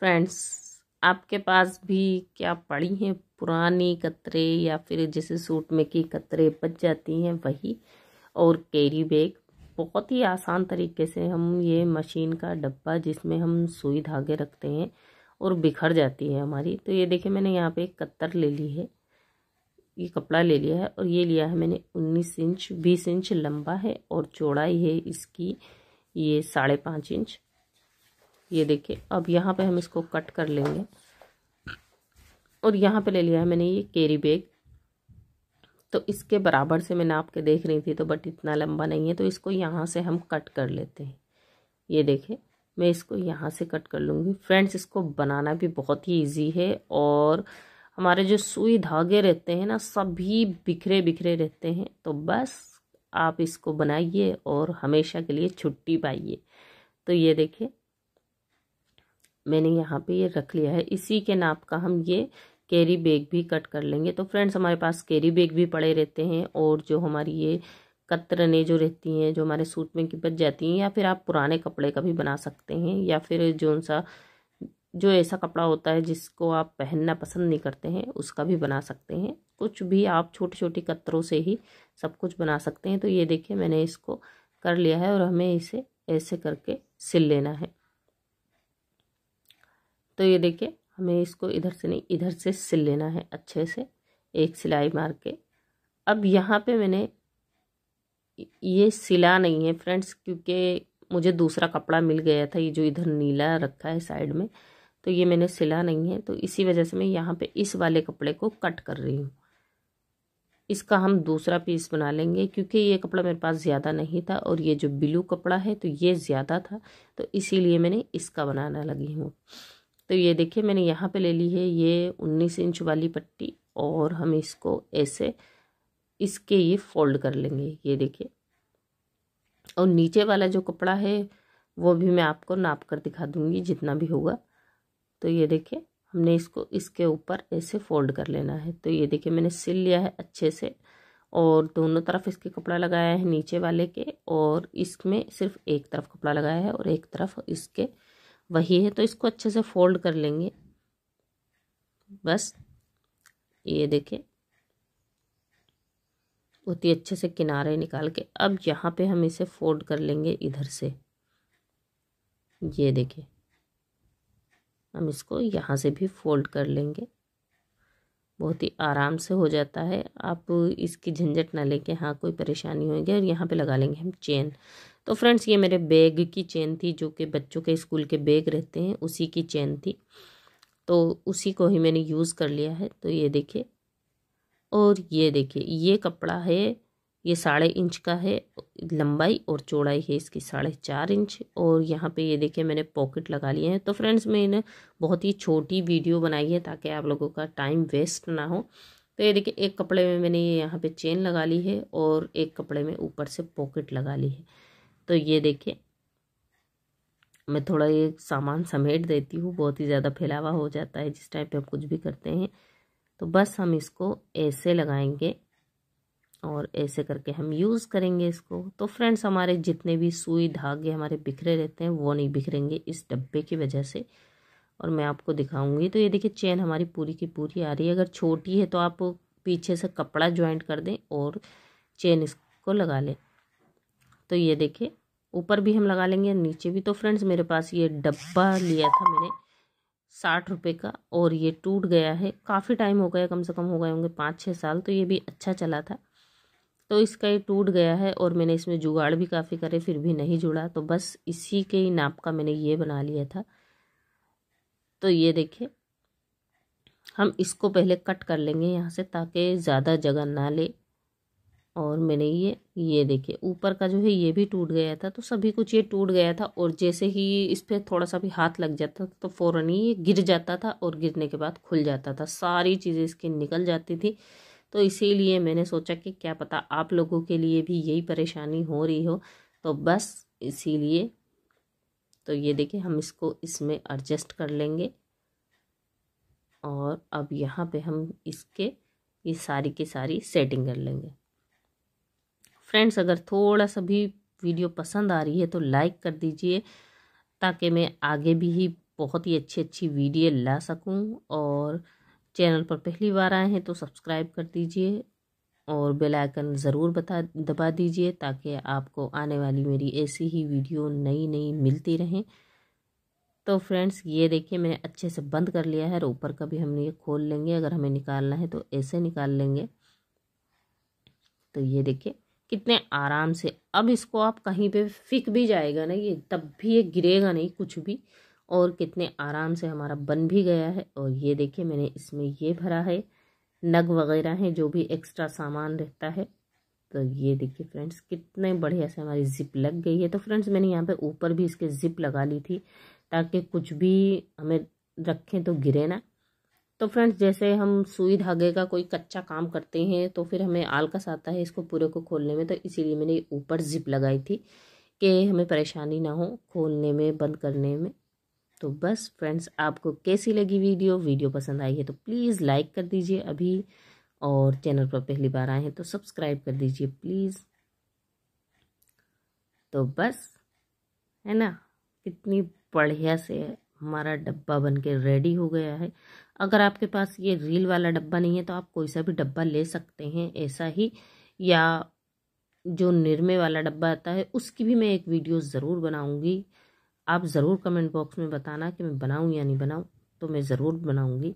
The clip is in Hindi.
फ्रेंड्स आपके पास भी क्या पड़ी हैं पुरानी कतरे या फिर जैसे सूट में की कतरे बच जाती हैं वही और कैरी बैग बहुत ही आसान तरीके से हम ये मशीन का डब्बा जिसमें हम सुई धागे रखते हैं और बिखर जाती है हमारी तो ये देखिए मैंने यहाँ पे एक कत्तर ले ली है ये कपड़ा ले लिया है और ये लिया है मैंने उन्नीस इंच बीस इंच लंबा है और चौड़ाई है इसकी ये साढ़े पाँच इंच ये देखिए अब यहाँ पे हम इसको कट कर लेंगे और यहाँ पे ले लिया है मैंने ये केरी बैग तो इसके बराबर से मैं नाप के देख रही थी तो बट इतना लंबा नहीं है तो इसको यहाँ से हम कट कर लेते हैं ये देखिए मैं इसको यहाँ से कट कर लूँगी फ्रेंड्स इसको बनाना भी बहुत ही ईजी है और हमारे जो सुई धागे रहते हैं ना सभी बिखरे बिखरे रहते हैं तो बस आप इसको बनाइए और हमेशा के लिए छुट्टी पाइए तो ये देखें मैंने यहाँ पे ये रख लिया है इसी के नाप का हम ये कैरी बैग भी कट कर लेंगे तो फ्रेंड्स हमारे पास कैरी बैग भी पड़े रहते हैं और जो हमारी ये कतरने जो रहती हैं जो हमारे सूट में की बच जाती हैं या फिर आप पुराने कपड़े का भी बना सकते हैं या फिर जो सा जो ऐसा कपड़ा होता है जिसको आप पहनना पसंद नहीं करते हैं उसका भी बना सकते हैं कुछ भी आप छोटी छोटी कतरों से ही सब कुछ बना सकते हैं तो ये देखिए मैंने इसको कर लिया है और हमें इसे ऐसे करके सिल लेना है तो ये देखिए हमें इसको इधर से नहीं इधर से सिल लेना है अच्छे से एक सिलाई मार के अब यहाँ पे मैंने ये सिला नहीं है फ्रेंड्स क्योंकि मुझे दूसरा कपड़ा मिल गया था ये जो इधर नीला रखा है साइड में तो ये मैंने सिला नहीं है तो इसी वजह से मैं यहाँ पे इस वाले कपड़े को कट कर रही हूँ इसका हम दूसरा पीस बना लेंगे क्योंकि ये कपड़ा मेरे पास ज़्यादा नहीं था और ये जो ब्लू कपड़ा है तो ये ज़्यादा था तो इसीलिए मैंने इसका बनाना लगी हूँ तो ये देखिए मैंने यहाँ पे ले ली है ये 19 इंच वाली पट्टी और हम इसको ऐसे इसके ये फोल्ड कर लेंगे ये देखिए और नीचे वाला जो कपड़ा है वो भी मैं आपको नाप कर दिखा दूंगी जितना भी होगा तो ये देखिए हमने इसको इसके ऊपर ऐसे फोल्ड कर लेना है तो ये देखिए मैंने सिल लिया है अच्छे से और दोनों तरफ इसके कपड़ा लगाया है नीचे वाले के और इसमें सिर्फ एक तरफ कपड़ा लगाया है और एक तरफ इसके वही है तो इसको अच्छे से फोल्ड कर लेंगे बस ये देखें बहुत ही अच्छे से किनारे निकाल के अब यहाँ पे हम इसे फोल्ड कर लेंगे इधर से ये देखें हम इसको यहाँ से भी फोल्ड कर लेंगे बहुत ही आराम से हो जाता है आप इसकी झंझट ना लेके हाँ कोई परेशानी होगी और यहाँ पे लगा लेंगे हम चेन तो फ्रेंड्स ये मेरे बैग की चेन थी जो कि बच्चों के स्कूल के बैग रहते हैं उसी की चेन थी तो उसी को ही मैंने यूज़ कर लिया है तो ये देखिए और ये देखिए ये कपड़ा है ये साढ़े इंच का है लंबाई और चौड़ाई है इसकी साढ़े चार इंच और यहाँ पे ये देखिए मैंने पॉकेट लगा लिए हैं तो फ्रेंड्स मैंने बहुत ही छोटी वीडियो बनाई है ताकि आप लोगों का टाइम वेस्ट ना हो तो ये देखिए एक कपड़े में मैंने ये यहाँ पर चेन लगा ली है और एक कपड़े में ऊपर से पॉकेट लगा ली है तो ये देखिए मैं थोड़ा ये सामान समेट देती हूँ बहुत ही ज़्यादा फैलावा हो जाता है जिस टाइम पे हम कुछ भी करते हैं तो बस हम इसको ऐसे लगाएंगे और ऐसे करके हम यूज़ करेंगे इसको तो फ्रेंड्स हमारे जितने भी सुई धागे हमारे बिखरे रहते हैं वो नहीं बिखरेंगे इस डब्बे की वजह से और मैं आपको दिखाऊंगी तो ये देखिए चेन हमारी पूरी की पूरी आ रही है अगर छोटी है तो आप पीछे से कपड़ा ज्वाइंट कर दें और चेन इसको लगा लें तो ये देखिए ऊपर भी हम लगा लेंगे नीचे भी तो फ्रेंड्स मेरे पास ये डब्बा लिया था मैंने साठ रुपये का और ये टूट गया है काफ़ी टाइम हो गया कम से कम हो गए होंगे पाँच छः साल तो ये भी अच्छा चला था तो इसका ये टूट गया है और मैंने इसमें जुगाड़ भी काफ़ी करे फिर भी नहीं जुड़ा तो बस इसी के ही नाप का मैंने ये बना लिया था तो ये देखिए हम इसको पहले कट कर लेंगे यहाँ से ताकि ज़्यादा जगह ना ले और मैंने ये ये देखिए ऊपर का जो है ये भी टूट गया था तो सभी कुछ ये टूट गया था और जैसे ही इस पर थोड़ा सा भी हाथ लग जाता था तो फ़ौरन ही ये गिर जाता था और गिरने के बाद खुल जाता था सारी चीज़ें इसकी निकल जाती थी तो इसीलिए मैंने सोचा कि क्या पता आप लोगों के लिए भी यही परेशानी हो रही हो तो बस इसीलिए तो ये देखिए हम इसको इसमें एडजस्ट कर लेंगे और अब यहाँ पे हम इसके ये सारी की सारी सेटिंग कर लेंगे फ्रेंड्स अगर थोड़ा सा भी वीडियो पसंद आ रही है तो लाइक कर दीजिए ताकि मैं आगे भी ही बहुत ही अच्छी अच्छी वीडियो ला सकूं और चैनल पर पहली बार आए हैं तो सब्सक्राइब कर दीजिए और बेल आइकन ज़रूर बता दबा दीजिए ताकि आपको आने वाली मेरी ऐसी ही वीडियो नई नई मिलती रहें तो फ्रेंड्स ये देखिए मैंने अच्छे से बंद कर लिया है और ऊपर का भी हमने ये खोल लेंगे अगर हमें निकालना है तो ऐसे निकाल लेंगे तो ये देखिए कितने आराम से अब इसको आप कहीं पे फिक भी जाएगा ना ये तब भी ये गिरेगा नहीं कुछ भी और कितने आराम से हमारा बन भी गया है और ये देखिए मैंने इसमें ये भरा है नग वगैरह हैं जो भी एक्स्ट्रा सामान रहता है तो ये देखिए फ्रेंड्स कितने बढ़िया से हमारी ज़िप लग गई है तो फ्रेंड्स मैंने यहाँ पे ऊपर भी इसके ज़िप लगा ली थी ताकि कुछ भी हमें रखें तो गिरे ना तो फ्रेंड्स जैसे हम सुई धागे का कोई कच्चा काम करते हैं तो फिर हमें आलकस आता है इसको पूरे को खोलने में तो इसीलिए मैंने ऊपर ज़िप लगाई थी कि हमें परेशानी ना हो खोलने में बंद करने में तो बस फ्रेंड्स आपको कैसी लगी वीडियो वीडियो पसंद आई है तो प्लीज़ लाइक कर दीजिए अभी और चैनल पर पहली बार आए हैं तो सब्सक्राइब कर दीजिए प्लीज़ तो बस है ना कितनी बढ़िया से हमारा डब्बा बन के रेडी हो गया है अगर आपके पास ये रील वाला डब्बा नहीं है तो आप कोई सा भी डब्बा ले सकते हैं ऐसा ही या जो निरमे वाला डब्बा आता है उसकी भी मैं एक वीडियो ज़रूर बनाऊँगी आप ज़रूर कमेंट बॉक्स में बताना कि मैं बनाऊँ या नहीं बनाऊँ तो मैं ज़रूर बनाऊँगी